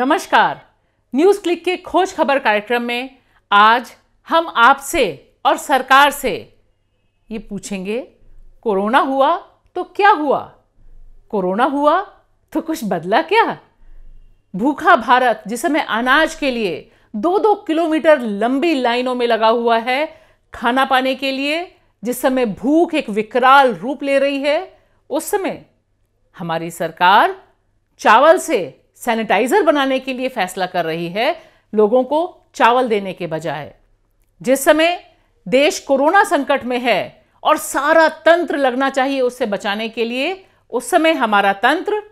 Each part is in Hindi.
नमस्कार न्यूज़ क्लिक के खोज खबर कार्यक्रम में आज हम आपसे और सरकार से ये पूछेंगे कोरोना हुआ तो क्या हुआ कोरोना हुआ तो कुछ बदला क्या भूखा भारत जिस समय अनाज के लिए दो दो किलोमीटर लंबी लाइनों में लगा हुआ है खाना पाने के लिए जिस समय भूख एक विकराल रूप ले रही है उस समय हमारी सरकार चावल से सैनिटाइजर बनाने के लिए फैसला कर रही है लोगों को चावल देने के बजाय जिस समय देश कोरोना संकट में है और सारा तंत्र लगना चाहिए उससे बचाने के लिए उस समय हमारा तंत्र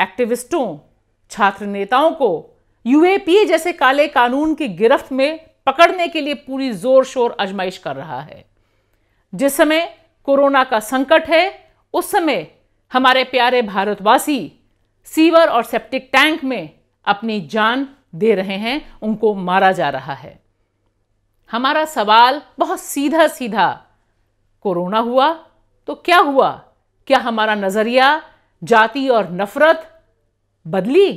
एक्टिविस्टों छात्र नेताओं को यूएपीए जैसे काले कानून की गिरफ्त में पकड़ने के लिए पूरी जोर शोर आजमाइश कर रहा है जिस समय कोरोना का संकट है उस समय हमारे प्यारे भारतवासी सीवर और सेप्टिक टैंक में अपनी जान दे रहे हैं उनको मारा जा रहा है हमारा सवाल बहुत सीधा सीधा कोरोना हुआ तो क्या हुआ क्या हमारा नज़रिया जाति और नफरत बदली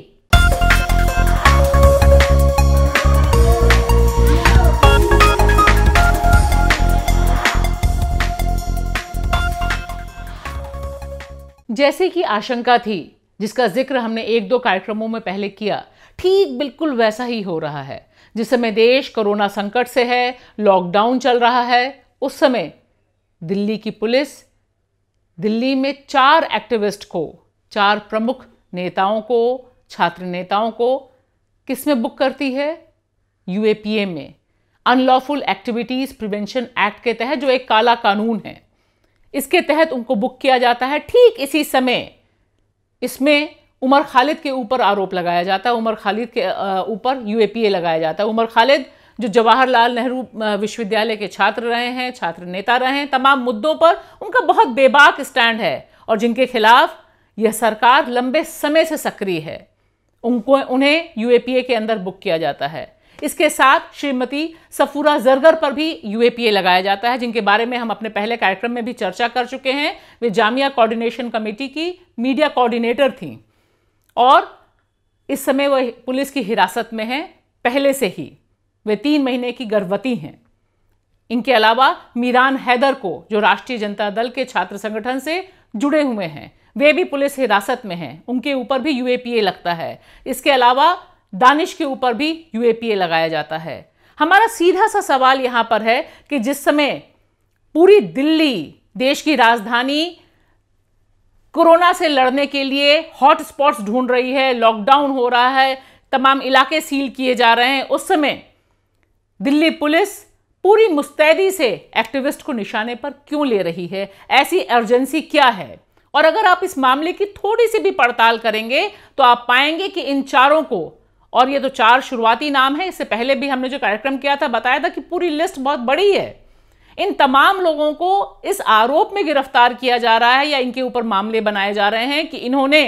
जैसे कि आशंका थी जिसका जिक्र हमने एक दो कार्यक्रमों में पहले किया ठीक बिल्कुल वैसा ही हो रहा है जिस समय देश कोरोना संकट से है लॉकडाउन चल रहा है उस समय दिल्ली की पुलिस दिल्ली में चार एक्टिविस्ट को चार प्रमुख नेताओं को छात्र नेताओं को किस में बुक करती है यूएपीए में अनलॉफुल एक्टिविटीज़ प्रिवेंशन एक्ट के तहत जो एक काला कानून है इसके तहत उनको बुक किया जाता है ठीक इसी समय इसमें उमर खालिद के ऊपर आरोप लगाया जाता है उमर खालिद के ऊपर यूएपीए लगाया जाता है उमर खालिद जो जवाहरलाल नेहरू विश्वविद्यालय के छात्र रहे हैं छात्र नेता रहे हैं तमाम मुद्दों पर उनका बहुत बेबाक स्टैंड है और जिनके खिलाफ यह सरकार लंबे समय से सक्रिय है उनको उन्हें यूएपीए के अंदर बुक किया जाता है इसके साथ श्रीमती सफूरा जरगर पर भी यूएपीए लगाया जाता है जिनके बारे में हम अपने पहले कार्यक्रम में भी चर्चा कर चुके हैं वे जामिया कोऑर्डिनेशन कमेटी की मीडिया कोऑर्डिनेटर थीं और इस समय वह पुलिस की हिरासत में हैं पहले से ही वे तीन महीने की गर्भवती हैं इनके अलावा मीरान हैदर को जो राष्ट्रीय जनता दल के छात्र संगठन से जुड़े हुए हैं वे भी पुलिस हिरासत में हैं उनके ऊपर भी यूएपीए लगता है इसके अलावा दानिश के ऊपर भी यूएपीए लगाया जाता है हमारा सीधा सा सवाल यहां पर है कि जिस समय पूरी दिल्ली देश की राजधानी कोरोना से लड़ने के लिए हॉट स्पॉट्स ढूंढ रही है लॉकडाउन हो रहा है तमाम इलाके सील किए जा रहे हैं उस समय दिल्ली पुलिस पूरी मुस्तैदी से एक्टिविस्ट को निशाने पर क्यों ले रही है ऐसी अर्जेंसी क्या है और अगर आप इस मामले की थोड़ी सी भी पड़ताल करेंगे तो आप पाएंगे कि इन चारों को और ये तो चार शुरुआती नाम है इससे पहले भी हमने जो कार्यक्रम किया था बताया था कि पूरी लिस्ट बहुत बड़ी है इन तमाम लोगों को इस आरोप में गिरफ्तार किया जा रहा है या इनके ऊपर मामले बनाए जा रहे हैं कि इन्होंने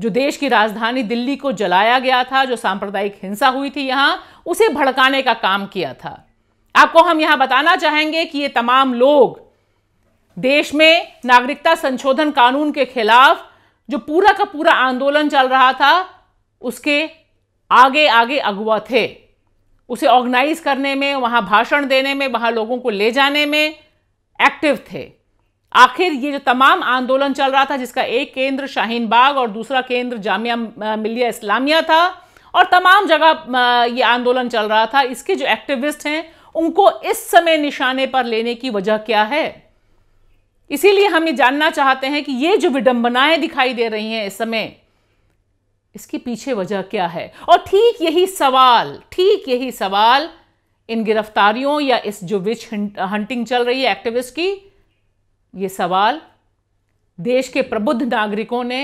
जो देश की राजधानी दिल्ली को जलाया गया था जो सांप्रदायिक हिंसा हुई थी यहां उसे भड़काने का काम किया था आपको हम यहां बताना चाहेंगे कि ये तमाम लोग देश में नागरिकता संशोधन कानून के खिलाफ जो पूरा का पूरा आंदोलन चल रहा था उसके आगे आगे अगुआ थे उसे ऑर्गेनाइज करने में वहाँ भाषण देने में वहाँ लोगों को ले जाने में एक्टिव थे आखिर ये जो तमाम आंदोलन चल रहा था जिसका एक केंद्र शाहीन बाग और दूसरा केंद्र जामिया मिलिया इस्लामिया था और तमाम जगह ये आंदोलन चल रहा था इसके जो एक्टिविस्ट हैं उनको इस समय निशाने पर लेने की वजह क्या है इसीलिए हम ये जानना चाहते हैं कि ये जो विडंबनाएं दिखाई दे रही हैं इस समय इसके पीछे वजह क्या है और ठीक यही सवाल ठीक यही सवाल इन गिरफ्तारियों या इस जो विच हंटिंग चल रही है एक्टिविस्ट की ये सवाल देश के प्रबुद्ध नागरिकों ने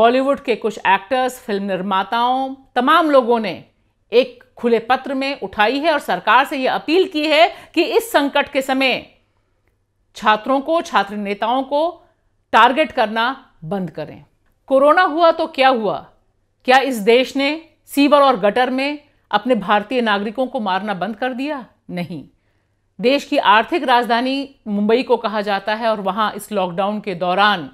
बॉलीवुड के कुछ एक्टर्स फिल्म निर्माताओं तमाम लोगों ने एक खुले पत्र में उठाई है और सरकार से यह अपील की है कि इस संकट के समय छात्रों को छात्र नेताओं को टारगेट करना बंद करें कोरोना हुआ तो क्या हुआ क्या इस देश ने सीवर और गटर में अपने भारतीय नागरिकों को मारना बंद कर दिया नहीं देश की आर्थिक राजधानी मुंबई को कहा जाता है और वहां इस लॉकडाउन के दौरान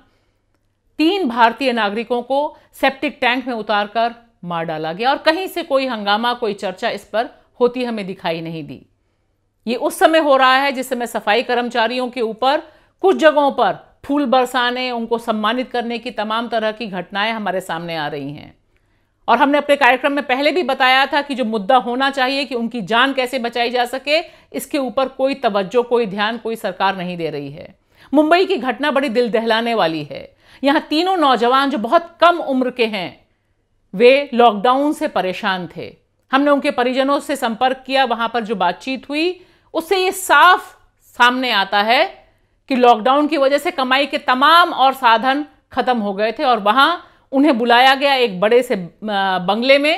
तीन भारतीय नागरिकों को सेप्टिक टैंक में उतारकर मार डाला गया और कहीं से कोई हंगामा कोई चर्चा इस पर होती हमें दिखाई नहीं दी ये उस समय हो रहा है जिस समय सफाई कर्मचारियों के ऊपर कुछ जगहों पर फूल बरसाने उनको सम्मानित करने की तमाम तरह की घटनाएं हमारे सामने आ रही हैं और हमने अपने कार्यक्रम में पहले भी बताया था कि जो मुद्दा होना चाहिए कि उनकी जान कैसे बचाई जा सके इसके ऊपर कोई तवज्जो कोई ध्यान कोई सरकार नहीं दे रही है मुंबई की घटना बड़ी दिल दहलाने वाली है यहाँ तीनों नौजवान जो बहुत कम उम्र के हैं वे लॉकडाउन से परेशान थे हमने उनके परिजनों से संपर्क किया वहां पर जो बातचीत हुई उससे ये साफ सामने आता है कि लॉकडाउन की वजह से कमाई के तमाम और साधन खत्म हो गए थे और वहां उन्हें बुलाया गया एक बड़े से बंगले में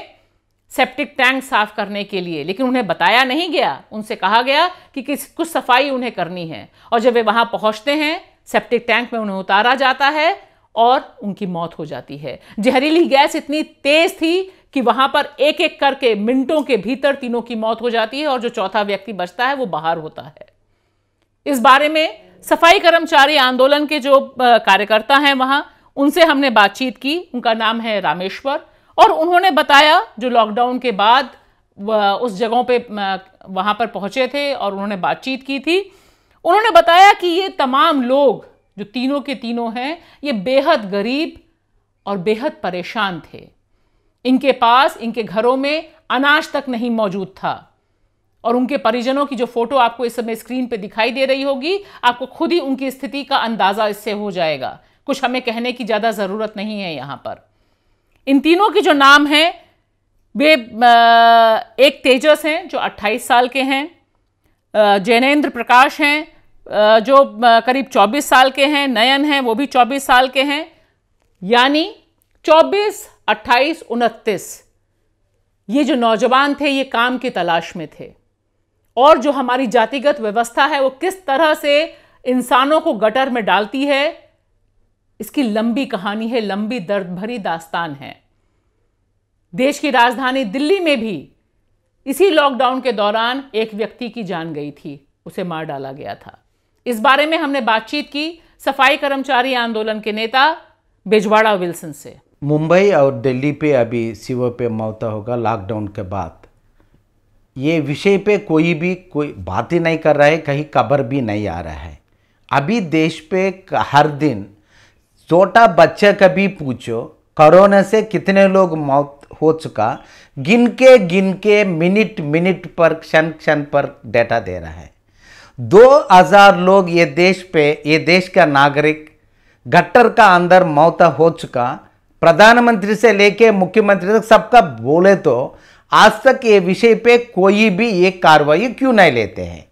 सेप्टिक टैंक साफ करने के लिए लेकिन उन्हें बताया नहीं गया उनसे कहा गया कि किस कुछ सफाई उन्हें करनी है और जब वे वहां पहुंचते हैं सेप्टिक टैंक में उन्हें उतारा जाता है और उनकी मौत हो जाती है जहरीली गैस इतनी तेज थी कि वहां पर एक एक करके मिनटों के भीतर तीनों की मौत हो जाती है और जो चौथा व्यक्ति बचता है वो बाहर होता है इस बारे में सफाई कर्मचारी आंदोलन के जो कार्यकर्ता हैं वहां उनसे हमने बातचीत की उनका नाम है रामेश्वर और उन्होंने बताया जो लॉकडाउन के बाद उस जगहों पे वहाँ पर पहुँचे थे और उन्होंने बातचीत की थी उन्होंने बताया कि ये तमाम लोग जो तीनों के तीनों हैं ये बेहद गरीब और बेहद परेशान थे इनके पास इनके घरों में अनाज तक नहीं मौजूद था और उनके परिजनों की जो फोटो आपको इस समय स्क्रीन पे दिखाई दे रही होगी आपको खुद ही उनकी स्थिति का अंदाज़ा इससे हो जाएगा कुछ हमें कहने की ज़्यादा ज़रूरत नहीं है यहाँ पर इन तीनों के जो नाम हैं वे एक तेजस हैं जो 28 साल के हैं जैनेन्द्र प्रकाश हैं जो करीब 24 साल के हैं नयन हैं वो भी 24 साल के हैं यानी 24, 28, उनतीस ये जो नौजवान थे ये काम की तलाश में थे और जो हमारी जातिगत व्यवस्था है वो किस तरह से इंसानों को गटर में डालती है इसकी लंबी कहानी है लंबी दर्द भरी दास्तान है देश की राजधानी दिल्ली में भी इसी लॉकडाउन के दौरान एक व्यक्ति की जान गई थी उसे मार डाला गया था इस बारे में हमने बातचीत की सफाई कर्मचारी आंदोलन के नेता बेजवाड़ा विल्सन से मुंबई और दिल्ली पे अभी शिव पे मौता होगा लॉकडाउन के बाद ये विषय पे कोई भी कोई बात ही नहीं कर रहा है कहीं खबर भी नहीं आ रहा है अभी देश पे हर दिन छोटा बच्चा का भी पूछो कोरोना से कितने लोग मौत हो चुका गिन के गिन के मिनट मिनट पर क्षण क्षण पर डेटा दे रहा है 2000 लोग ये देश पे ये देश का नागरिक गट्टर का अंदर मौत हो चुका प्रधानमंत्री से लेके मुख्यमंत्री तक सबका बोले तो आज तक ये विषय पे कोई भी एक कार्रवाई क्यों नहीं लेते हैं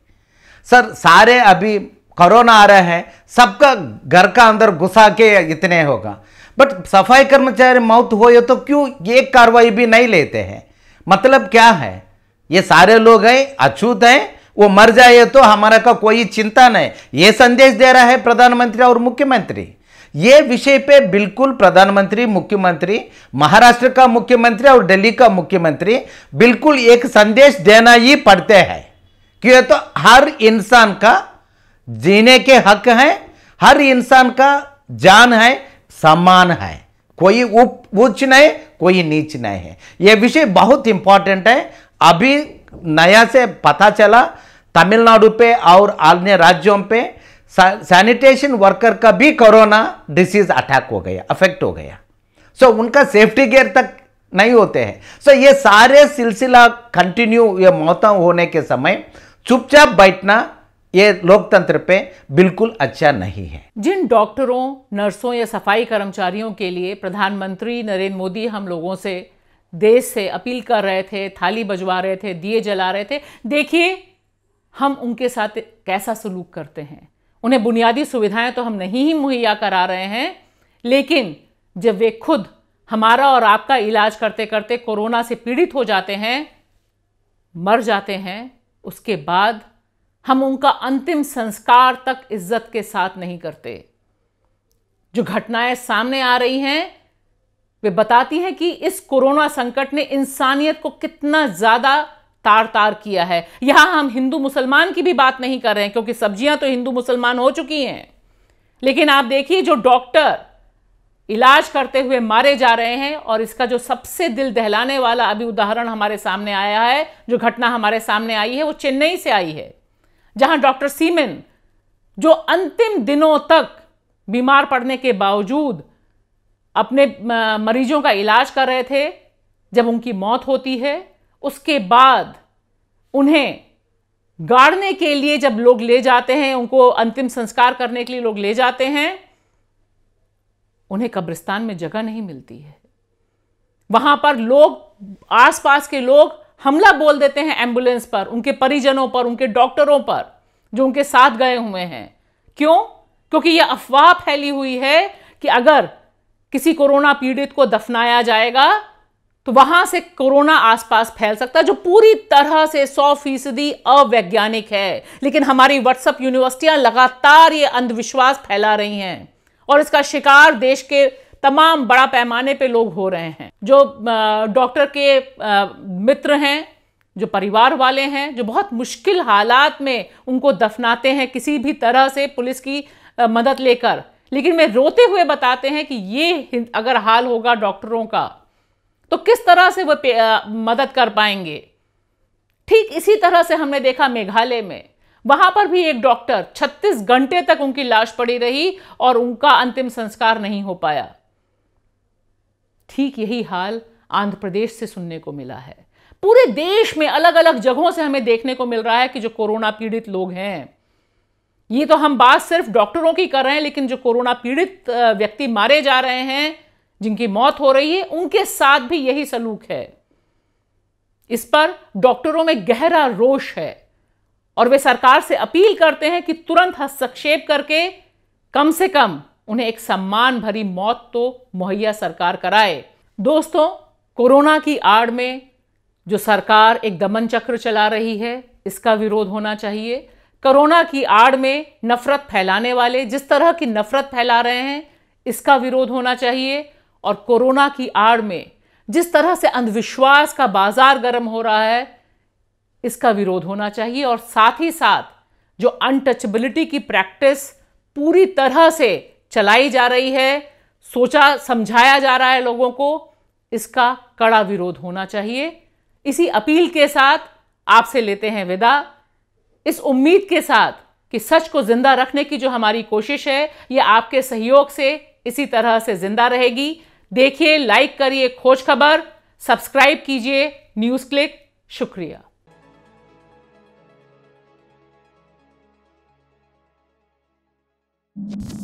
सर सारे अभी कोरोना आ रहा है सबका घर का अंदर घुसा के इतने होगा बट सफाई कर्मचारी मौत हो ये तो क्यों एक कार्रवाई भी नहीं लेते हैं मतलब क्या है ये सारे लोग हैं अछूत हैं वो मर जाए तो हमारा का कोई चिंता नहीं ये संदेश दे रहा है प्रधानमंत्री और मुख्यमंत्री ये विषय पे बिल्कुल प्रधानमंत्री मुख्यमंत्री महाराष्ट्र का मुख्यमंत्री और दिल्ली का मुख्यमंत्री बिल्कुल एक संदेश देना ही पड़ते हैं क्यों तो हर इंसान का जीने के हक हैं हर इंसान का जान है सम्मान है कोई उच्च नहीं कोई नीच नहीं है यह विषय बहुत इंपॉर्टेंट है अभी नया से पता चला तमिलनाडु पे और अन्य राज्यों पे सैनिटेशन वर्कर का भी कोरोना डिसीज अटैक हो गया अफेक्ट हो गया सो so, उनका सेफ्टी गेयर तक नहीं होते हैं सो so, ये सारे सिलसिला कंटिन्यू ये मौत होने के समय चुपचाप बैठना ये लोकतंत्र पे बिल्कुल अच्छा नहीं है जिन डॉक्टरों नर्सों या सफाई कर्मचारियों के लिए प्रधानमंत्री नरेंद्र मोदी हम लोगों से देश से अपील कर रहे थे थाली बजवा रहे थे दिए जला रहे थे देखिए हम उनके साथ कैसा सलूक करते हैं उन्हें बुनियादी सुविधाएं तो हम नहीं ही मुहैया करा रहे हैं लेकिन जब वे खुद हमारा और आपका इलाज करते करते कोरोना से पीड़ित हो जाते हैं मर जाते हैं उसके बाद हम उनका अंतिम संस्कार तक इज्जत के साथ नहीं करते जो घटनाएं सामने आ रही हैं वे बताती हैं कि इस कोरोना संकट ने इंसानियत को कितना ज़्यादा तार तार किया है यहां हम हिंदू मुसलमान की भी बात नहीं कर रहे हैं क्योंकि सब्जियां तो हिंदू मुसलमान हो चुकी हैं लेकिन आप देखिए जो डॉक्टर इलाज करते हुए मारे जा रहे हैं और इसका जो सबसे दिल दहलाने वाला अभी उदाहरण हमारे सामने आया है जो घटना हमारे सामने आई है वो चेन्नई से आई है जहां डॉक्टर सीमेन जो अंतिम दिनों तक बीमार पड़ने के बावजूद अपने मरीजों का इलाज कर रहे थे जब उनकी मौत होती है उसके बाद उन्हें गाड़ने के लिए जब लोग ले जाते हैं उनको अंतिम संस्कार करने के लिए लोग ले जाते हैं उन्हें कब्रिस्तान में जगह नहीं मिलती है वहां पर लोग आसपास के लोग हमला बोल देते हैं एम्बुलेंस पर उनके परिजनों पर उनके डॉक्टरों पर जो उनके साथ गए हुए हैं क्यों क्योंकि यह अफवाह फैली हुई है कि अगर किसी कोरोना पीड़ित को दफनाया जाएगा तो वहां से कोरोना आसपास फैल सकता है जो पूरी तरह से सौ फीसदी अवैज्ञानिक है लेकिन हमारी व्हाट्सएप यूनिवर्सिटियां लगातार ये अंधविश्वास फैला रही हैं और इसका शिकार देश के तमाम बड़ा पैमाने पे लोग हो रहे हैं जो डॉक्टर के मित्र हैं जो परिवार वाले हैं जो बहुत मुश्किल हालात में उनको दफनाते हैं किसी भी तरह से पुलिस की मदद लेकर लेकिन वे रोते हुए बताते हैं कि ये अगर हाल होगा डॉक्टरों का तो किस तरह से वो मदद कर पाएंगे ठीक इसी तरह से हमने देखा मेघालय में वहां पर भी एक डॉक्टर 36 घंटे तक उनकी लाश पड़ी रही और उनका अंतिम संस्कार नहीं हो पाया ठीक यही हाल आंध्र प्रदेश से सुनने को मिला है पूरे देश में अलग अलग जगहों से हमें देखने को मिल रहा है कि जो कोरोना पीड़ित लोग हैं ये तो हम बात सिर्फ डॉक्टरों की कर रहे हैं लेकिन जो कोरोना पीड़ित व्यक्ति मारे जा रहे हैं जिनकी मौत हो रही है उनके साथ भी यही सलूक है इस पर डॉक्टरों में गहरा रोष है और वे सरकार से अपील करते हैं कि तुरंत हस्तक्षेप करके कम से कम उन्हें एक सम्मान भरी मौत तो मुहैया सरकार कराए दोस्तों कोरोना की आड़ में जो सरकार एक दमन चक्र चला रही है इसका विरोध होना चाहिए कोरोना की आड़ में नफरत फैलाने वाले जिस तरह की नफरत फैला रहे हैं इसका विरोध होना चाहिए और कोरोना की आड़ में जिस तरह से अंधविश्वास का बाजार गर्म हो रहा है इसका विरोध होना चाहिए और साथ ही साथ जो अनटचबिलिटी की प्रैक्टिस पूरी तरह से चलाई जा रही है सोचा समझाया जा रहा है लोगों को इसका कड़ा विरोध होना चाहिए इसी अपील के साथ आपसे लेते हैं विदा इस उम्मीद के साथ कि सच को जिंदा रखने की जो हमारी कोशिश है ये आपके सहयोग से इसी तरह से जिंदा रहेगी देखिए लाइक करिए खोज खबर सब्सक्राइब कीजिए न्यूज़ क्लिक शुक्रिया you